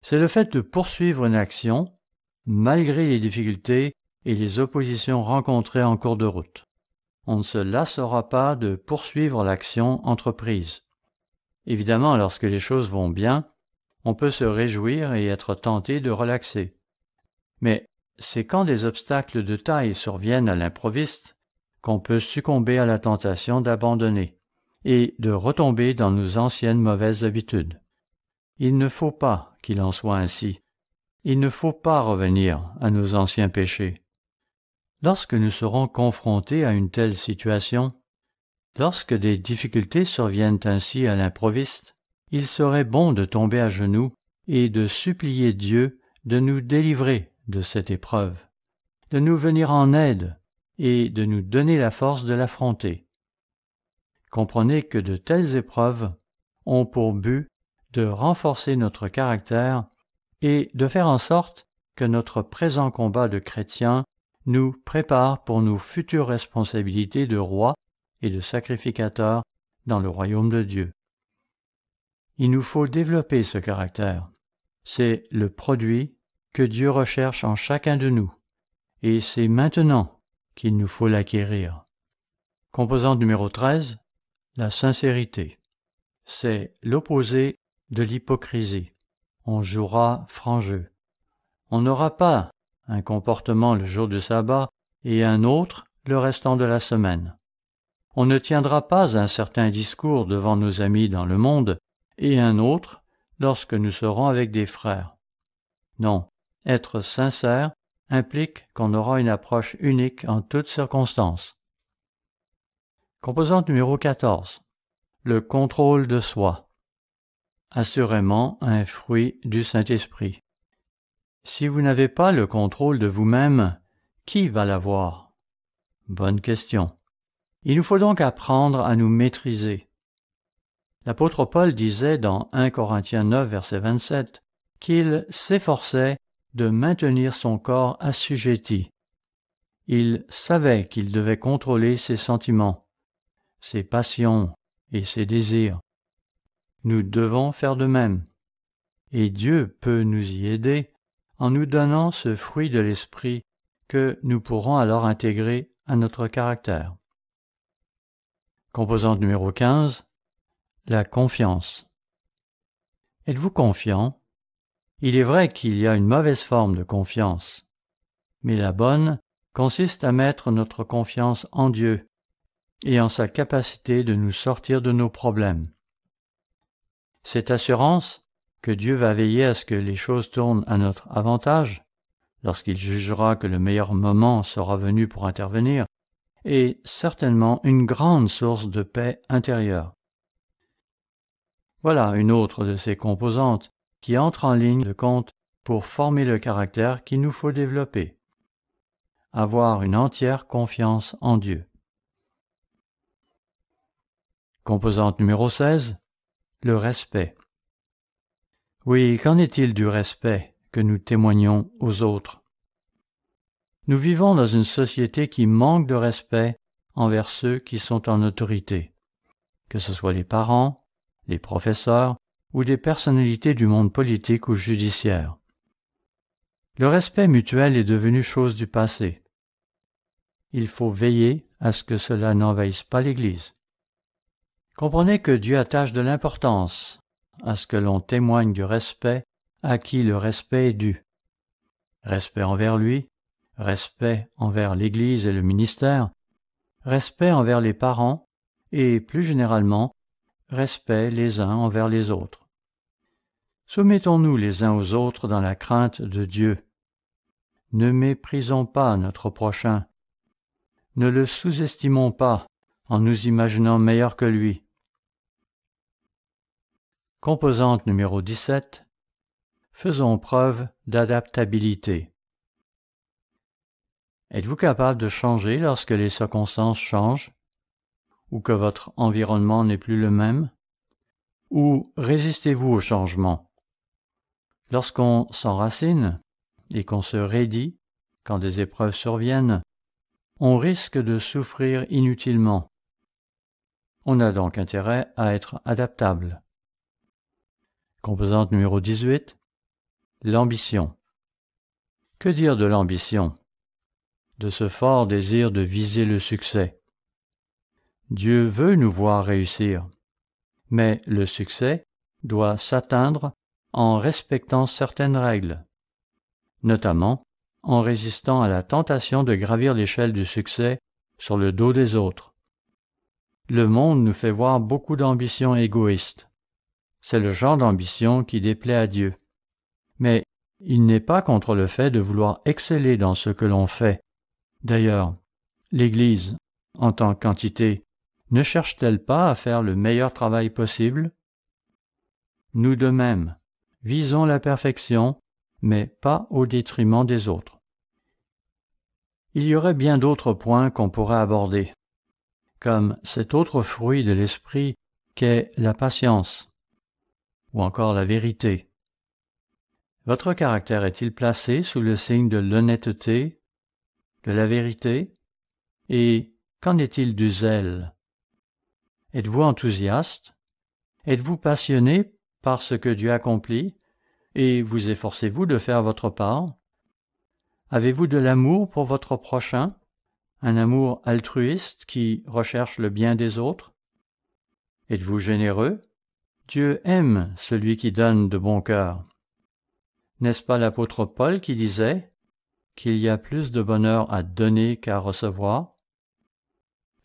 C'est le fait de poursuivre une action malgré les difficultés et les oppositions rencontrées en cours de route. On ne se lassera pas de poursuivre l'action entreprise. Évidemment, lorsque les choses vont bien, on peut se réjouir et être tenté de relaxer. Mais c'est quand des obstacles de taille surviennent à l'improviste qu'on peut succomber à la tentation d'abandonner et de retomber dans nos anciennes mauvaises habitudes. Il ne faut pas qu'il en soit ainsi. Il ne faut pas revenir à nos anciens péchés. Lorsque nous serons confrontés à une telle situation, lorsque des difficultés surviennent ainsi à l'improviste, il serait bon de tomber à genoux et de supplier Dieu de nous délivrer de cette épreuve, de nous venir en aide et de nous donner la force de l'affronter. Comprenez que de telles épreuves ont pour but de renforcer notre caractère et de faire en sorte que notre présent combat de chrétien nous prépare pour nos futures responsabilités de roi et de sacrificateur dans le royaume de Dieu. Il nous faut développer ce caractère. C'est le produit que Dieu recherche en chacun de nous, et c'est maintenant qu'il nous faut l'acquérir. Composante numéro 13, la sincérité. C'est l'opposé de l'hypocrisie. On jouera franc jeu. On n'aura pas un comportement le jour du sabbat et un autre le restant de la semaine. On ne tiendra pas un certain discours devant nos amis dans le monde et un autre lorsque nous serons avec des frères. Non, être sincère implique qu'on aura une approche unique en toutes circonstances. Composante numéro 14. Le contrôle de soi. Assurément un fruit du Saint-Esprit. Si vous n'avez pas le contrôle de vous-même, qui va l'avoir Bonne question. Il nous faut donc apprendre à nous maîtriser. L'apôtre Paul disait dans 1 Corinthiens 9, verset 27, qu'il s'efforçait de maintenir son corps assujetti. Il savait qu'il devait contrôler ses sentiments, ses passions et ses désirs. Nous devons faire de même. Et Dieu peut nous y aider en nous donnant ce fruit de l'esprit que nous pourrons alors intégrer à notre caractère. Composante numéro 15. La confiance. Êtes-vous confiant il est vrai qu'il y a une mauvaise forme de confiance, mais la bonne consiste à mettre notre confiance en Dieu et en sa capacité de nous sortir de nos problèmes. Cette assurance que Dieu va veiller à ce que les choses tournent à notre avantage, lorsqu'il jugera que le meilleur moment sera venu pour intervenir, est certainement une grande source de paix intérieure. Voilà une autre de ces composantes qui entre en ligne de compte pour former le caractère qu'il nous faut développer. Avoir une entière confiance en Dieu. Composante numéro 16. Le respect. Oui, qu'en est-il du respect que nous témoignons aux autres Nous vivons dans une société qui manque de respect envers ceux qui sont en autorité, que ce soit les parents, les professeurs, ou des personnalités du monde politique ou judiciaire. Le respect mutuel est devenu chose du passé. Il faut veiller à ce que cela n'envahisse pas l'Église. Comprenez que Dieu attache de l'importance à ce que l'on témoigne du respect à qui le respect est dû. Respect envers lui, respect envers l'Église et le ministère, respect envers les parents et, plus généralement, respect les uns envers les autres. Soumettons-nous les uns aux autres dans la crainte de Dieu. Ne méprisons pas notre prochain. Ne le sous-estimons pas en nous imaginant meilleur que lui. Composante numéro 17. Faisons preuve d'adaptabilité. Êtes-vous capable de changer lorsque les circonstances changent ou que votre environnement n'est plus le même Ou résistez-vous au changement Lorsqu'on s'enracine et qu'on se raidit quand des épreuves surviennent, on risque de souffrir inutilement. On a donc intérêt à être adaptable. Composante numéro 18. L'ambition. Que dire de l'ambition De ce fort désir de viser le succès Dieu veut nous voir réussir. Mais le succès doit s'atteindre en respectant certaines règles, notamment en résistant à la tentation de gravir l'échelle du succès sur le dos des autres. Le monde nous fait voir beaucoup d'ambitions égoïstes. C'est le genre d'ambition qui déplaît à Dieu. Mais il n'est pas contre le fait de vouloir exceller dans ce que l'on fait. D'ailleurs, l'Église, en tant qu'entité, ne cherche-t-elle pas à faire le meilleur travail possible Nous de même, visons la perfection, mais pas au détriment des autres. Il y aurait bien d'autres points qu'on pourrait aborder, comme cet autre fruit de l'esprit qu'est la patience, ou encore la vérité. Votre caractère est-il placé sous le signe de l'honnêteté, de la vérité, et qu'en est-il du zèle Êtes-vous enthousiaste Êtes-vous passionné par ce que Dieu accomplit et vous efforcez-vous de faire votre part Avez-vous de l'amour pour votre prochain Un amour altruiste qui recherche le bien des autres Êtes-vous généreux Dieu aime celui qui donne de bon cœur. N'est-ce pas l'apôtre Paul qui disait qu'il y a plus de bonheur à donner qu'à recevoir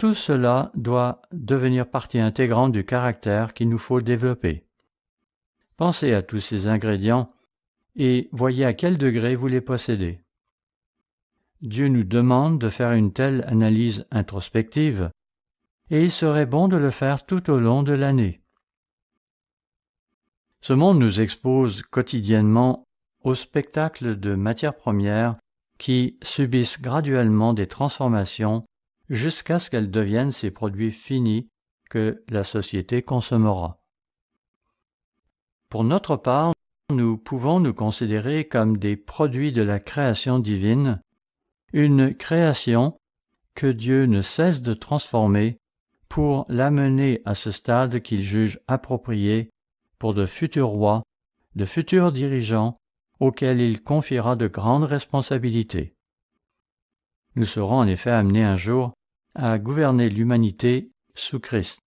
tout cela doit devenir partie intégrante du caractère qu'il nous faut développer. Pensez à tous ces ingrédients et voyez à quel degré vous les possédez. Dieu nous demande de faire une telle analyse introspective, et il serait bon de le faire tout au long de l'année. Ce monde nous expose quotidiennement au spectacle de matières premières qui subissent graduellement des transformations jusqu'à ce qu'elles deviennent ces produits finis que la société consommera. Pour notre part, nous pouvons nous considérer comme des produits de la création divine, une création que Dieu ne cesse de transformer pour l'amener à ce stade qu'il juge approprié pour de futurs rois, de futurs dirigeants auxquels il confiera de grandes responsabilités. Nous serons en effet amenés un jour à gouverner l'humanité sous Christ.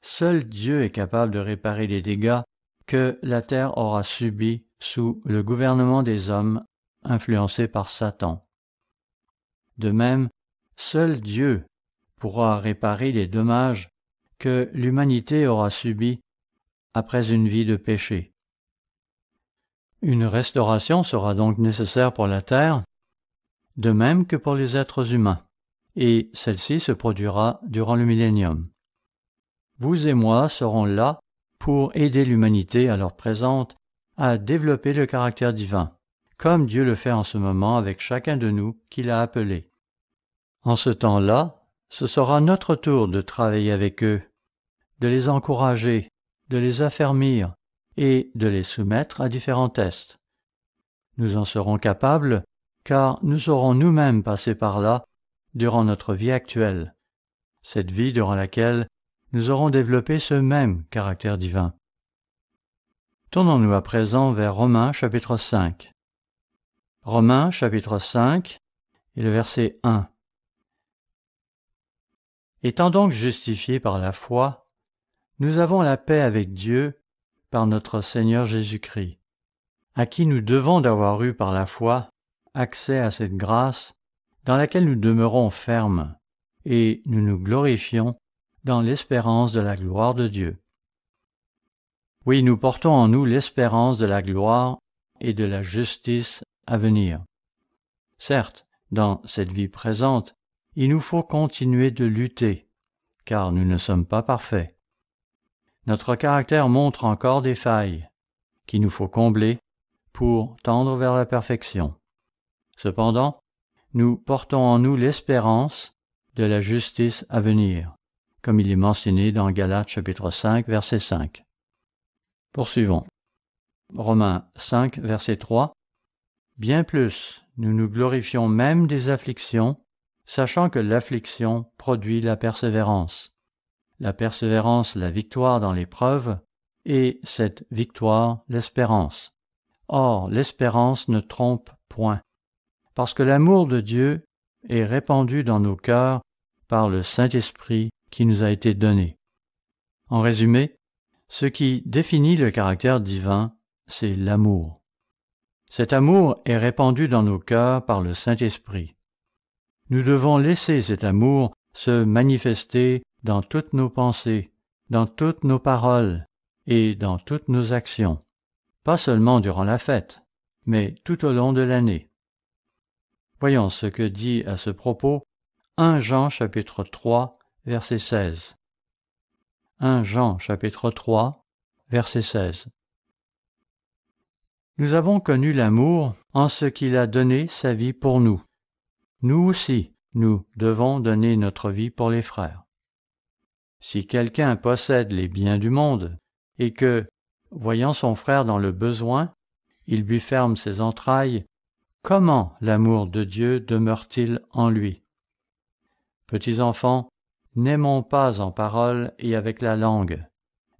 Seul Dieu est capable de réparer les dégâts que la terre aura subis sous le gouvernement des hommes influencés par Satan. De même, seul Dieu pourra réparer les dommages que l'humanité aura subis après une vie de péché. Une restauration sera donc nécessaire pour la terre, de même que pour les êtres humains et celle-ci se produira durant le millénium. Vous et moi serons là pour aider l'humanité alors présente à développer le caractère divin, comme Dieu le fait en ce moment avec chacun de nous qu'il a appelé. En ce temps-là, ce sera notre tour de travailler avec eux, de les encourager, de les affermir et de les soumettre à différents tests. Nous en serons capables car nous aurons nous-mêmes passé par là durant notre vie actuelle, cette vie durant laquelle nous aurons développé ce même caractère divin. Tournons-nous à présent vers Romains chapitre 5. Romains chapitre 5 et le verset 1. Étant donc justifiés par la foi, nous avons la paix avec Dieu par notre Seigneur Jésus-Christ, à qui nous devons d'avoir eu par la foi accès à cette grâce dans laquelle nous demeurons fermes, et nous nous glorifions dans l'espérance de la gloire de Dieu. Oui, nous portons en nous l'espérance de la gloire et de la justice à venir. Certes, dans cette vie présente, il nous faut continuer de lutter, car nous ne sommes pas parfaits. Notre caractère montre encore des failles, qu'il nous faut combler pour tendre vers la perfection. Cependant, nous portons en nous l'espérance de la justice à venir, comme il est mentionné dans Galates chapitre 5, verset 5. Poursuivons. Romains 5, verset 3. Bien plus, nous nous glorifions même des afflictions, sachant que l'affliction produit la persévérance. La persévérance, la victoire dans l'épreuve, et cette victoire, l'espérance. Or, l'espérance ne trompe point, parce que l'amour de Dieu est répandu dans nos cœurs par le Saint-Esprit qui nous a été donné. En résumé, ce qui définit le caractère divin, c'est l'amour. Cet amour est répandu dans nos cœurs par le Saint-Esprit. Nous devons laisser cet amour se manifester dans toutes nos pensées, dans toutes nos paroles et dans toutes nos actions, pas seulement durant la fête, mais tout au long de l'année. Voyons ce que dit à ce propos 1 Jean chapitre 3 verset 16. 1 Jean chapitre 3 verset 16. Nous avons connu l'amour en ce qu'il a donné sa vie pour nous. Nous aussi, nous devons donner notre vie pour les frères. Si quelqu'un possède les biens du monde, et que, voyant son frère dans le besoin, il lui ferme ses entrailles Comment l'amour de Dieu demeure-t-il en lui Petits enfants, n'aimons pas en parole et avec la langue,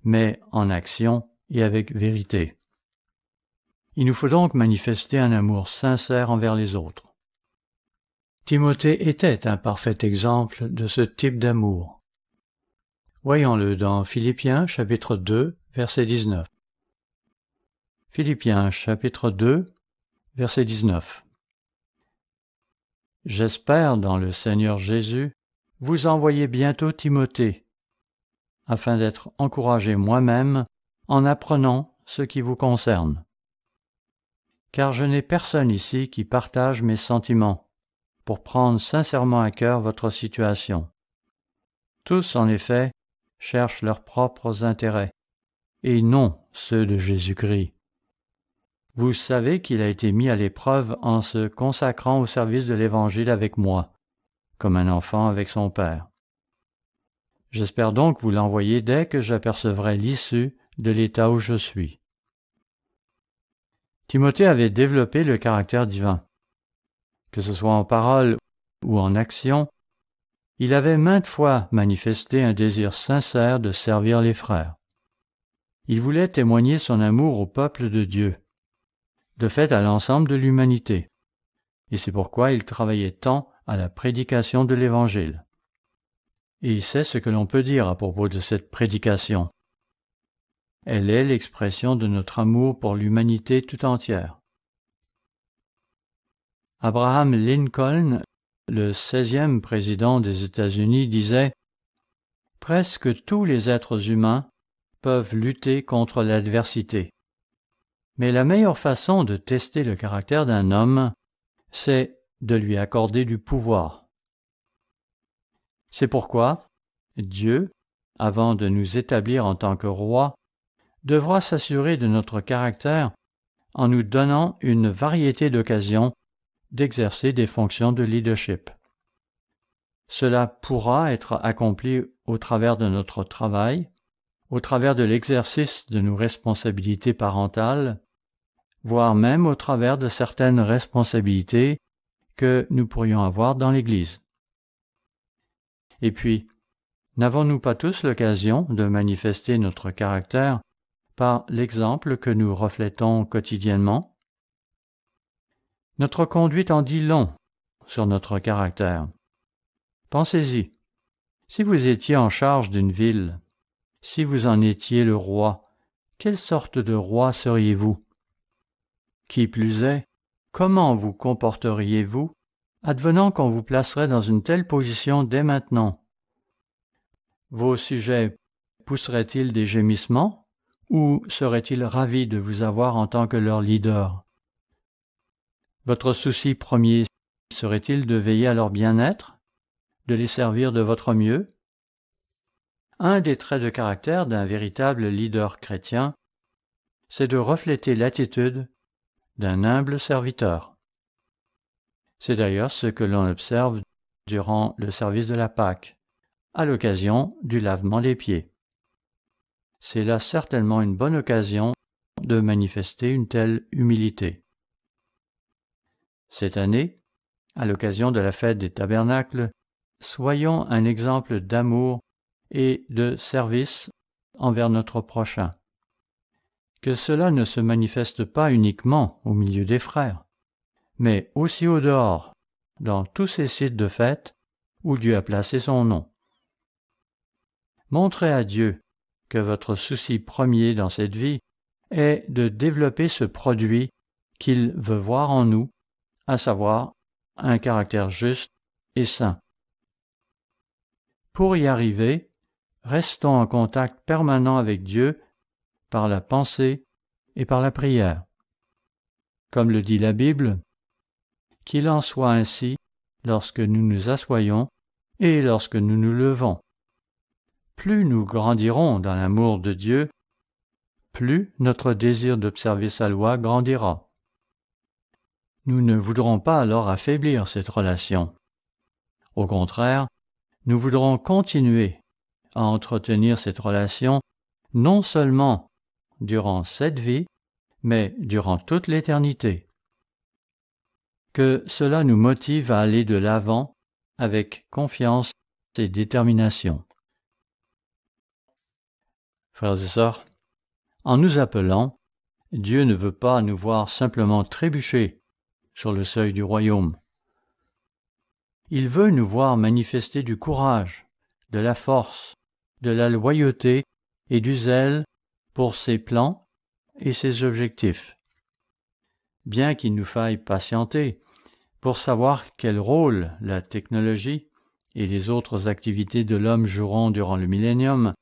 mais en action et avec vérité. Il nous faut donc manifester un amour sincère envers les autres. Timothée était un parfait exemple de ce type d'amour. Voyons-le dans Philippiens chapitre 2, verset 19. Philippiens chapitre 2, Verset 19. J'espère dans le Seigneur Jésus vous envoyer bientôt Timothée, afin d'être encouragé moi-même en apprenant ce qui vous concerne. Car je n'ai personne ici qui partage mes sentiments, pour prendre sincèrement à cœur votre situation. Tous, en effet, cherchent leurs propres intérêts, et non ceux de Jésus-Christ. Vous savez qu'il a été mis à l'épreuve en se consacrant au service de l'Évangile avec moi, comme un enfant avec son Père. J'espère donc vous l'envoyer dès que j'apercevrai l'issue de l'état où je suis. Timothée avait développé le caractère divin. Que ce soit en parole ou en action, il avait maintes fois manifesté un désir sincère de servir les frères. Il voulait témoigner son amour au peuple de Dieu de fait à l'ensemble de l'humanité. Et c'est pourquoi il travaillait tant à la prédication de l'Évangile. Et c'est ce que l'on peut dire à propos de cette prédication. Elle est l'expression de notre amour pour l'humanité tout entière. Abraham Lincoln, le 16e président des États-Unis, disait Presque tous les êtres humains peuvent lutter contre l'adversité. Mais la meilleure façon de tester le caractère d'un homme, c'est de lui accorder du pouvoir. C'est pourquoi Dieu, avant de nous établir en tant que roi, devra s'assurer de notre caractère en nous donnant une variété d'occasions d'exercer des fonctions de leadership. Cela pourra être accompli au travers de notre travail, au travers de l'exercice de nos responsabilités parentales, voire même au travers de certaines responsabilités que nous pourrions avoir dans l'Église. Et puis, n'avons-nous pas tous l'occasion de manifester notre caractère par l'exemple que nous reflétons quotidiennement Notre conduite en dit long sur notre caractère. Pensez-y. Si vous étiez en charge d'une ville, si vous en étiez le roi, quelle sorte de roi seriez-vous qui plus est, comment vous comporteriez-vous advenant qu'on vous placerait dans une telle position dès maintenant Vos sujets pousseraient-ils des gémissements ou seraient-ils ravis de vous avoir en tant que leur leader Votre souci premier serait-il de veiller à leur bien-être De les servir de votre mieux Un des traits de caractère d'un véritable leader chrétien, c'est de refléter l'attitude d'un humble serviteur. C'est d'ailleurs ce que l'on observe durant le service de la Pâque, à l'occasion du lavement des pieds. C'est là certainement une bonne occasion de manifester une telle humilité. Cette année, à l'occasion de la fête des tabernacles, soyons un exemple d'amour et de service envers notre prochain que cela ne se manifeste pas uniquement au milieu des frères, mais aussi au dehors, dans tous ces sites de fête où Dieu a placé son nom. Montrez à Dieu que votre souci premier dans cette vie est de développer ce produit qu'il veut voir en nous, à savoir un caractère juste et saint. Pour y arriver, restons en contact permanent avec Dieu par la pensée et par la prière. Comme le dit la Bible, qu'il en soit ainsi lorsque nous nous assoyons et lorsque nous nous levons. Plus nous grandirons dans l'amour de Dieu, plus notre désir d'observer sa loi grandira. Nous ne voudrons pas alors affaiblir cette relation. Au contraire, nous voudrons continuer à entretenir cette relation non seulement durant cette vie, mais durant toute l'éternité. Que cela nous motive à aller de l'avant avec confiance et détermination. Frères et sœurs, en nous appelant, Dieu ne veut pas nous voir simplement trébucher sur le seuil du royaume. Il veut nous voir manifester du courage, de la force, de la loyauté et du zèle pour ses plans et ses objectifs. Bien qu'il nous faille patienter pour savoir quel rôle la technologie et les autres activités de l'homme joueront durant le millénium,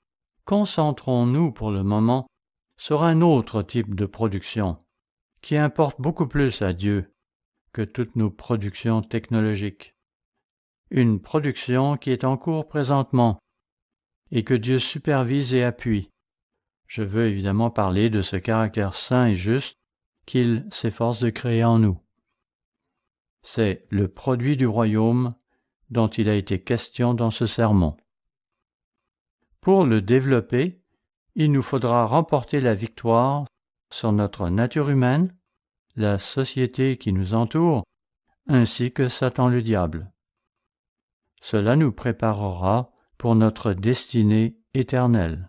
concentrons-nous pour le moment sur un autre type de production, qui importe beaucoup plus à Dieu que toutes nos productions technologiques. Une production qui est en cours présentement, et que Dieu supervise et appuie, je veux évidemment parler de ce caractère saint et juste qu'il s'efforce de créer en nous. C'est le produit du royaume dont il a été question dans ce sermon. Pour le développer, il nous faudra remporter la victoire sur notre nature humaine, la société qui nous entoure, ainsi que Satan le diable. Cela nous préparera pour notre destinée éternelle.